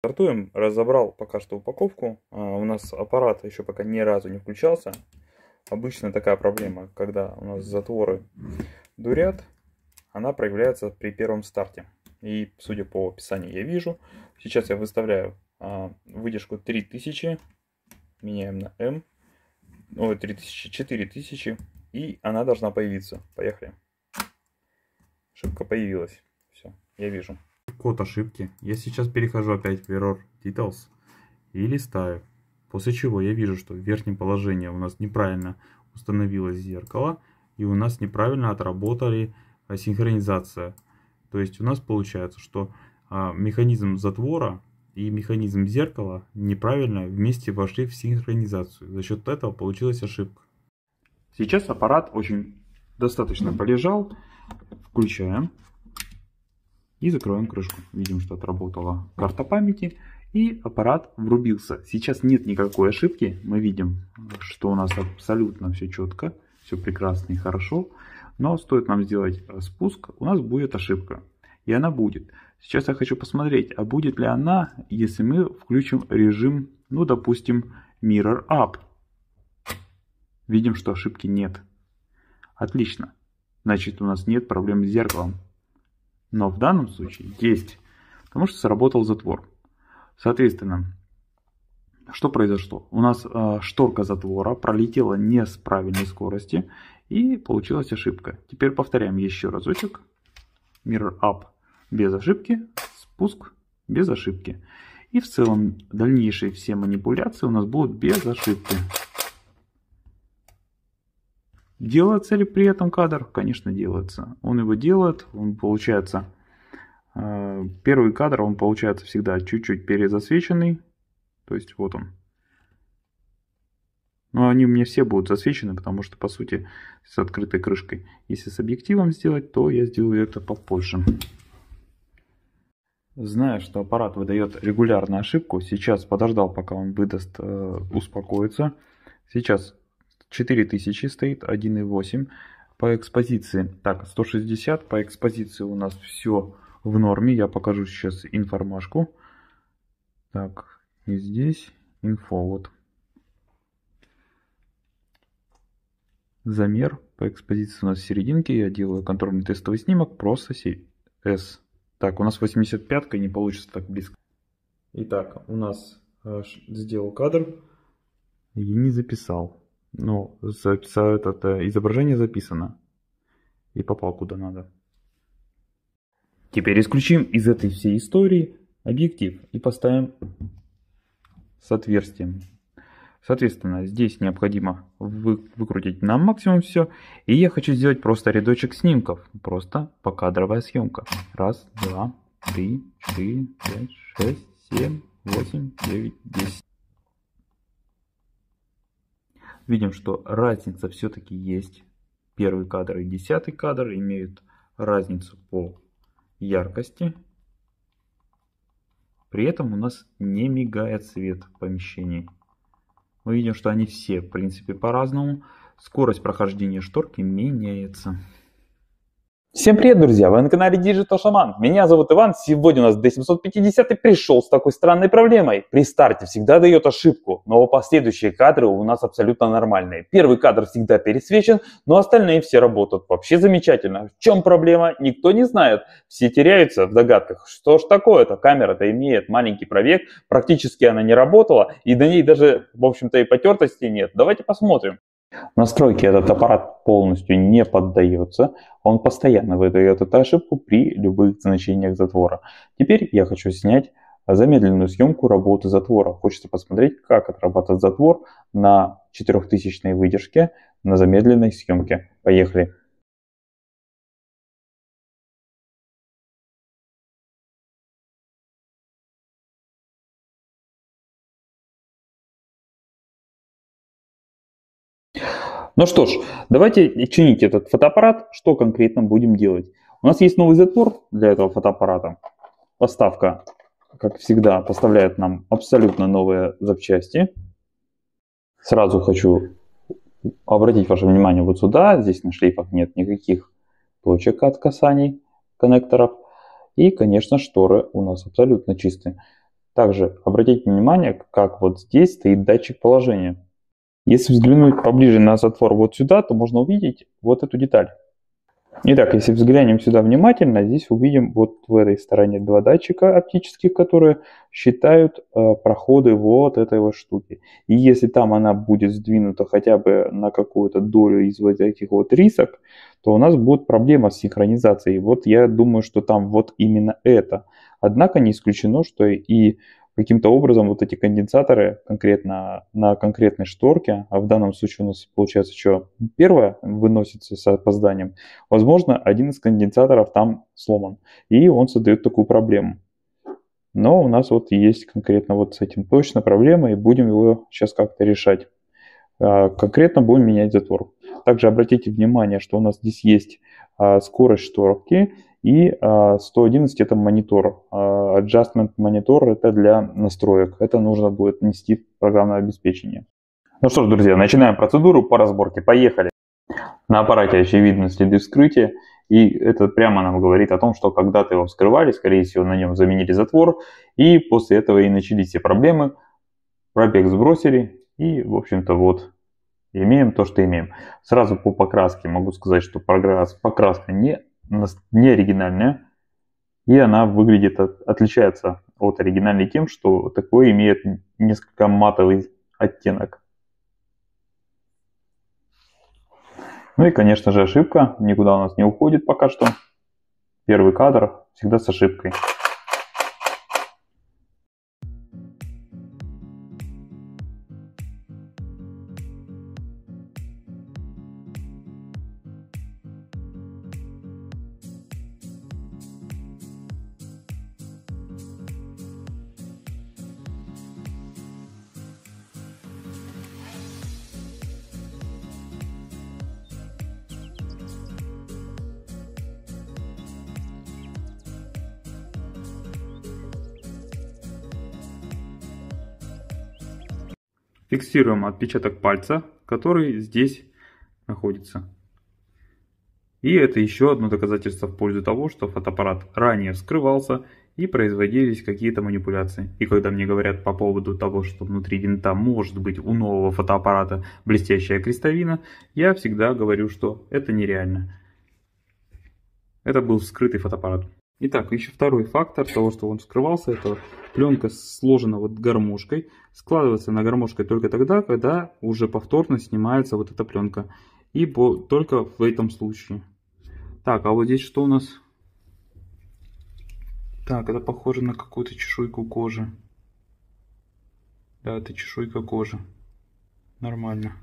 Стартуем, разобрал пока что упаковку. А, у нас аппарат еще пока ни разу не включался. Обычно такая проблема, когда у нас затворы дурят, она проявляется при первом старте. И судя по описанию я вижу, сейчас я выставляю а, выдержку 3000, меняем на М, ой, 3000, 4000, и она должна появиться. Поехали. Ошибка появилась. Все, я вижу код ошибки. Я сейчас перехожу опять в Error Details и листаю. После чего я вижу, что в верхнем положении у нас неправильно установилось зеркало и у нас неправильно отработали синхронизация. То есть у нас получается, что а, механизм затвора и механизм зеркала неправильно вместе вошли в синхронизацию. За счет этого получилась ошибка. Сейчас аппарат очень достаточно полежал. Включаем и закрываем крышку. Видим, что отработала карта памяти и аппарат врубился. Сейчас нет никакой ошибки, мы видим, что у нас абсолютно все четко, все прекрасно и хорошо, но стоит нам сделать э, спуск, у нас будет ошибка, и она будет. Сейчас я хочу посмотреть, а будет ли она, если мы включим режим, ну допустим, Mirror Up. Видим, что ошибки нет. Отлично. Значит, у нас нет проблем с зеркалом но в данном случае есть, потому что сработал затвор. Соответственно, что произошло? У нас э, шторка затвора пролетела не с правильной скорости и получилась ошибка. Теперь повторяем еще разочек. Mirror Up без ошибки, спуск без ошибки. И в целом дальнейшие все манипуляции у нас будут без ошибки. Делается ли при этом кадр? Конечно, делается. Он его делает, он получается... Э, первый кадр, он получается всегда чуть-чуть перезасвеченный. То есть вот он. Но они у меня все будут засвечены, потому что, по сути, с открытой крышкой. Если с объективом сделать, то я сделаю это попозже. Зная, что аппарат выдает регулярную ошибку. Сейчас подождал, пока он выдаст, э, успокоится. Сейчас 4000 стоит, 1,8 по экспозиции. Так, 160 по экспозиции у нас все в норме. Я покажу сейчас информашку. Так, и здесь инфо вот. Замер по экспозиции у нас в серединке. Я делаю контрольный тестовый снимок, просто с. Так, у нас 85-ка, не получится так близко. Итак, у нас э, сделал кадр. И не записал ну, за, за этот, э, изображение записано и попал куда надо. Теперь исключим из этой всей истории объектив и поставим с отверстием. Соответственно, здесь необходимо вы, выкрутить на максимум все. И я хочу сделать просто рядочек снимков. Просто покадровая съемка. Раз, два, три, четыре, пять, шесть, семь, восемь, девять, десять видим, что разница все-таки есть. Первый кадр и десятый кадр имеют разницу по яркости. При этом у нас не мигает свет в помещении. Мы видим, что они все, в принципе, по-разному. Скорость прохождения шторки меняется. Всем привет, друзья! Вы на канале Digital Shaman. Меня зовут Иван. Сегодня у нас D750 пришел с такой странной проблемой. При старте всегда дает ошибку, но последующие кадры у нас абсолютно нормальные. Первый кадр всегда пересвечен, но остальные все работают. Вообще замечательно. В чем проблема? Никто не знает. Все теряются в догадках. Что ж такое-то? Камера-то имеет маленький пробег, практически она не работала, и до ней даже, в общем-то, и потертости нет. Давайте посмотрим. Настройки этот аппарат полностью не поддается, он постоянно выдает эту ошибку при любых значениях затвора. Теперь я хочу снять замедленную съемку работы затвора. Хочется посмотреть, как отрабатывает затвор на 4000 выдержке на замедленной съемке. Поехали. Ну что ж, давайте чинить этот фотоаппарат. Что конкретно будем делать? У нас есть новый затвор для этого фотоаппарата. Поставка, как всегда, поставляет нам абсолютно новые запчасти. Сразу хочу обратить ваше внимание вот сюда. Здесь на шлейфах нет никаких точек от касаний коннекторов. И, конечно, шторы у нас абсолютно чистые. Также обратите внимание, как вот здесь стоит датчик положения. Если взглянуть поближе на затвор вот сюда, то можно увидеть вот эту деталь. Итак, если взглянем сюда внимательно, здесь увидим вот в этой стороне два датчика оптических, которые считают э, проходы вот этой вот штуки. И если там она будет сдвинута хотя бы на какую-то долю из вот этих вот рисок, то у нас будет проблема с синхронизацией. Вот я думаю, что там вот именно это. Однако не исключено, что и каким-то образом вот эти конденсаторы конкретно на конкретной шторке, а в данном случае у нас получается что первое выносится с опозданием, возможно, один из конденсаторов там сломан, и он создает такую проблему. Но у нас вот есть конкретно вот с этим точно проблема, и будем его сейчас как-то решать. А, конкретно будем менять затвор. Также обратите внимание, что у нас здесь есть а, скорость шторки, и 111 а, это монитор. А, adjustment монитор это для настроек. Это нужно будет нести в программное обеспечение. Ну что ж, друзья, начинаем процедуру по разборке. Поехали. На аппарате очевидны следы вскрытия, и это прямо нам говорит о том, что когда-то его вскрывали, скорее всего, на нем заменили затвор, и после этого и начались все проблемы. Пробег сбросили, и, в общем-то, вот имеем то, что имеем. Сразу по покраске могу сказать, что покраска не не оригинальная, и она выглядит, отличается от оригинальной тем, что такое имеет несколько матовый оттенок. Ну и, конечно же, ошибка. Никуда у нас не уходит пока что. Первый кадр всегда с ошибкой. Фиксируем отпечаток пальца, который здесь находится. И это еще одно доказательство в пользу того, что фотоаппарат ранее вскрывался и производились какие-то манипуляции. И когда мне говорят по поводу того, что внутри винта может быть у нового фотоаппарата блестящая крестовина, я всегда говорю, что это нереально. Это был вскрытый фотоаппарат. Итак, еще второй фактор того, что он скрывался, это пленка сложена вот гармошкой. Складывается на гармошкой только тогда, когда уже повторно снимается вот эта пленка. И по, только в этом случае. Так, а вот здесь что у нас? Так, это похоже на какую-то чешуйку кожи. Да, это чешуйка кожи. Нормально.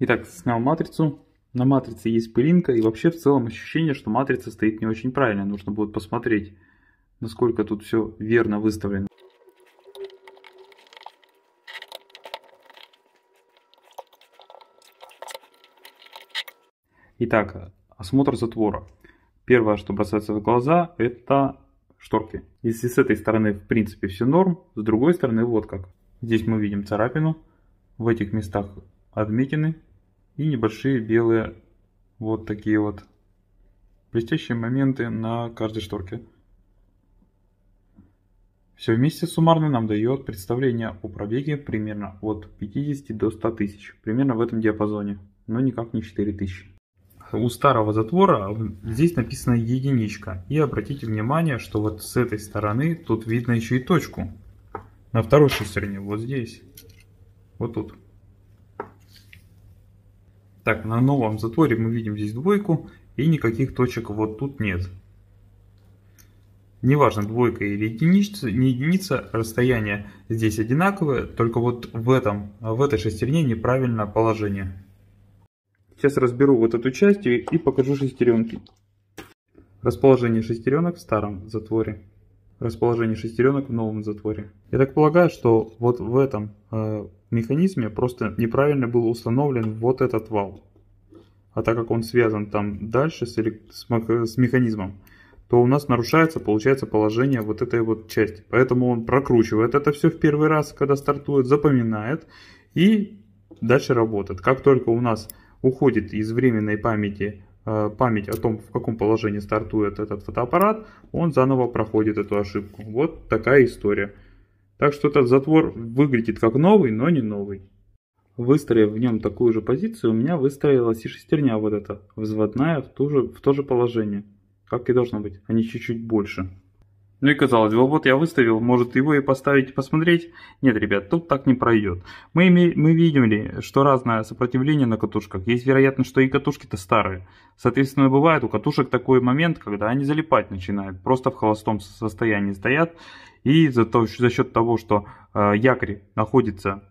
Итак, снял матрицу. На матрице есть пылинка, и вообще в целом ощущение, что матрица стоит не очень правильно. Нужно будет посмотреть, насколько тут все верно выставлено. Итак, осмотр затвора. Первое, что бросается в глаза, это шторки. Если с этой стороны в принципе все норм, с другой стороны вот как. Здесь мы видим царапину, в этих местах отметины и небольшие белые вот такие вот блестящие моменты на каждой шторке. Все вместе суммарно нам дает представление о пробеге примерно от 50 до 100 тысяч, примерно в этом диапазоне, но никак не 4 тысячи. У старого затвора здесь написано единичка. И обратите внимание, что вот с этой стороны тут видно еще и точку. На второй шестерне, вот здесь. Вот тут. Так, на новом затворе мы видим здесь двойку и никаких точек вот тут нет. Неважно, двойка или единица, не единица, расстояние здесь одинаковое, только вот в, этом, в этой шестерне неправильное положение. Сейчас разберу вот эту часть и покажу шестеренки. Расположение шестеренок в старом затворе расположение шестеренок в новом затворе. Я так полагаю, что вот в этом э, механизме просто неправильно был установлен вот этот вал. А так как он связан там дальше с, с, с механизмом, то у нас нарушается, получается, положение вот этой вот части. Поэтому он прокручивает это все в первый раз, когда стартует, запоминает и дальше работает. Как только у нас уходит из временной памяти Э, память о том, в каком положении стартует этот фотоаппарат, он заново проходит эту ошибку. Вот такая история. Так что этот затвор выглядит как новый, но не новый. Выстроив в нем такую же позицию, у меня выстроилась и шестерня вот эта, взводная в, ту же, в то же положение, как и должно быть, а не чуть-чуть больше. Ну и казалось бы, вот я выставил, может его и поставить и посмотреть. Нет, ребят, тут так не пройдет. Мы, мы видели, что разное сопротивление на катушках. Есть вероятность, что и катушки-то старые. Соответственно, бывает у катушек такой момент, когда они залипать начинают. Просто в холостом состоянии стоят. И за, то, за счет того, что э, якорь находится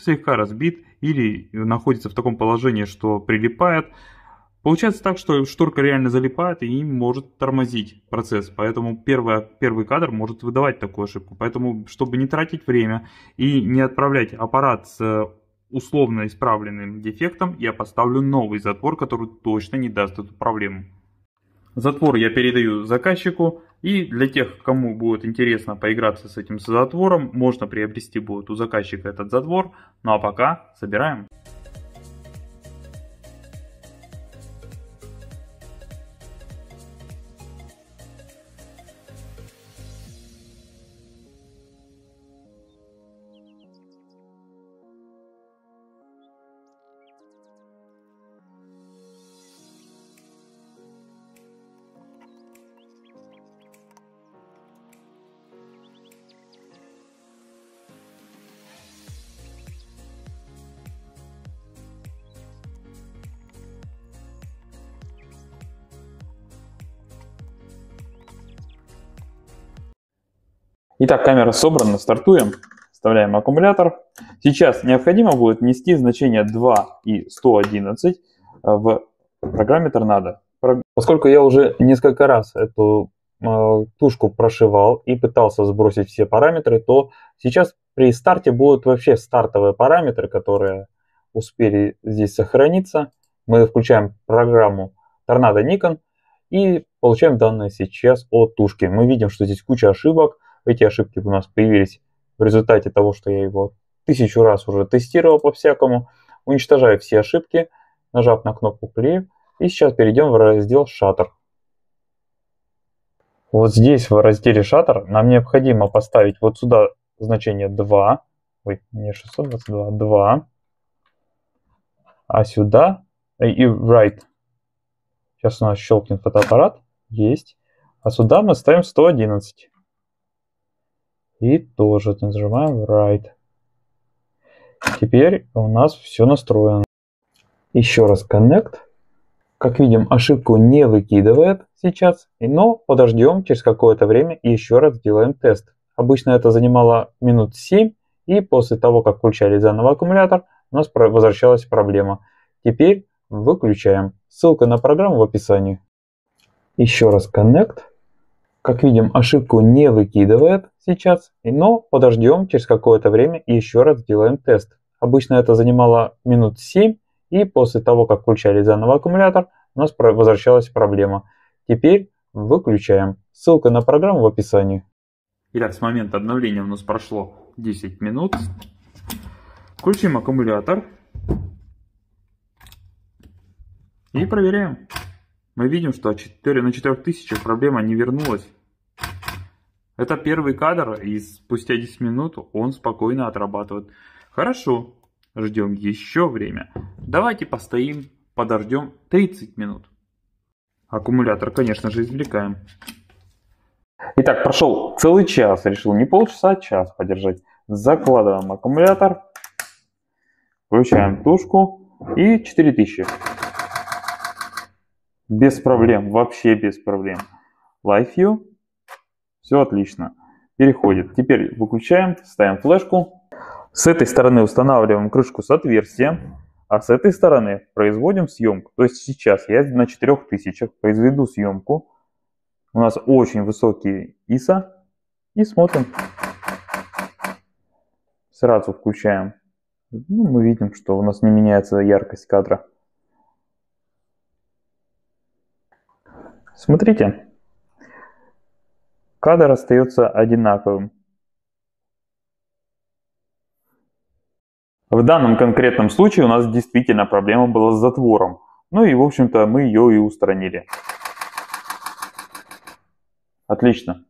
слегка разбит или находится в таком положении, что прилипает, Получается так, что шторка реально залипает и может тормозить процесс, поэтому первое, первый кадр может выдавать такую ошибку. Поэтому, чтобы не тратить время и не отправлять аппарат с э, условно исправленным дефектом, я поставлю новый затвор, который точно не даст эту проблему. Затвор я передаю заказчику, и для тех, кому будет интересно поиграться с этим затвором, можно приобрести будет у заказчика этот затвор. Ну а пока собираем. Итак, камера собрана, стартуем, вставляем аккумулятор. Сейчас необходимо будет внести значение 2 и 111 э, в программе Торнадо. Поскольку я уже несколько раз эту э, тушку прошивал и пытался сбросить все параметры, то сейчас при старте будут вообще стартовые параметры, которые успели здесь сохраниться. Мы включаем программу Торнадо Nikon и получаем данные сейчас о тушке. Мы видим, что здесь куча ошибок, эти ошибки у нас появились в результате того, что я его тысячу раз уже тестировал по-всякому. Уничтожаю все ошибки, нажав на кнопку «Клею». И сейчас перейдем в раздел «Шаттер». Вот здесь в разделе «Шаттер» нам необходимо поставить вот сюда значение 2. Ой, не 622, 2. А, а сюда э, и right. Сейчас у нас щелкнет фотоаппарат. Есть. А сюда мы ставим 111. И тоже нажимаем Write. Теперь у нас все настроено. Еще раз Connect. Как видим, ошибку не выкидывает сейчас, но подождем через какое-то время и еще раз сделаем тест. Обычно это занимало минут 7, и после того, как включали заново аккумулятор, у нас возвращалась проблема. Теперь выключаем. Ссылка на программу в описании. Еще раз Connect. Как видим, ошибку не выкидывает сейчас, но подождем, через какое-то время и еще раз сделаем тест. Обычно это занимало минут 7, и после того, как включали заново аккумулятор, у нас возвращалась проблема. Теперь выключаем. Ссылка на программу в описании. Итак, с момента обновления у нас прошло 10 минут. Включим аккумулятор. И проверяем. Мы видим, что на 4000 проблема не вернулась. Это первый кадр, и спустя 10 минут он спокойно отрабатывает. Хорошо, ждем еще время. Давайте постоим, подождем 30 минут. Аккумулятор, конечно же, извлекаем. Итак, прошел целый час, решил не полчаса, а час подержать. Закладываем аккумулятор, включаем тушку и 4000. Без проблем, вообще без проблем. you. Все отлично. Переходит. Теперь выключаем, ставим флешку. С этой стороны устанавливаем крышку с отверстием, а с этой стороны производим съемку. То есть сейчас я на 4000 произведу съемку. У нас очень высокий ISO. И смотрим. Сразу включаем. Ну, мы видим, что у нас не меняется яркость кадра. Смотрите, Кадр остается одинаковым. В данном конкретном случае у нас действительно проблема была с затвором. Ну и, в общем-то, мы ее и устранили. Отлично.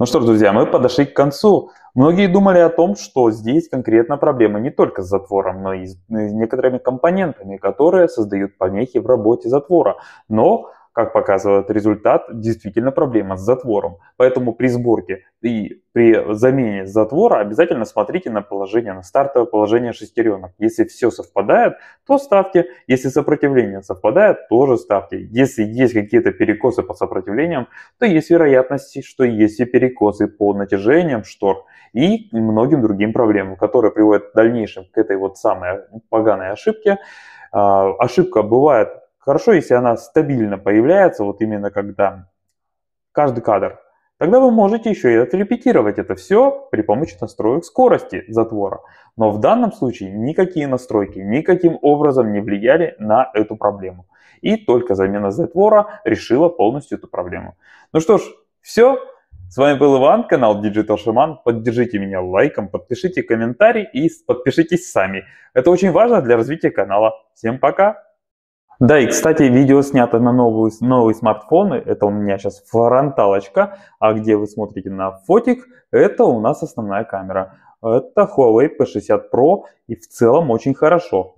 Ну что ж, друзья, мы подошли к концу. Многие думали о том, что здесь конкретно проблема не только с затвором, но и с некоторыми компонентами, которые создают помехи в работе затвора. Но как показывает результат, действительно проблема с затвором. Поэтому при сборке и при замене затвора обязательно смотрите на положение, на стартовое положение шестеренок. Если все совпадает, то ставьте. Если сопротивление совпадает, тоже ставьте. Если есть какие-то перекосы по сопротивлениям, то есть вероятность, что есть и перекосы по натяжениям штор и многим другим проблемам, которые приводят в дальнейшем к этой вот самой поганой ошибке. А, ошибка бывает Хорошо, если она стабильно появляется, вот именно когда каждый кадр. Тогда вы можете еще и отрепетировать это все при помощи настроек скорости затвора. Но в данном случае никакие настройки никаким образом не влияли на эту проблему. И только замена затвора решила полностью эту проблему. Ну что ж, все. С вами был Иван, канал Digital Shaman. Поддержите меня лайком, подпишите комментарий и подпишитесь сами. Это очень важно для развития канала. Всем пока! Да, и, кстати, видео снято на новую, новый смартфон. Это у меня сейчас фронталочка. А где вы смотрите на фотик, это у нас основная камера. Это Huawei P60 Pro и в целом очень хорошо.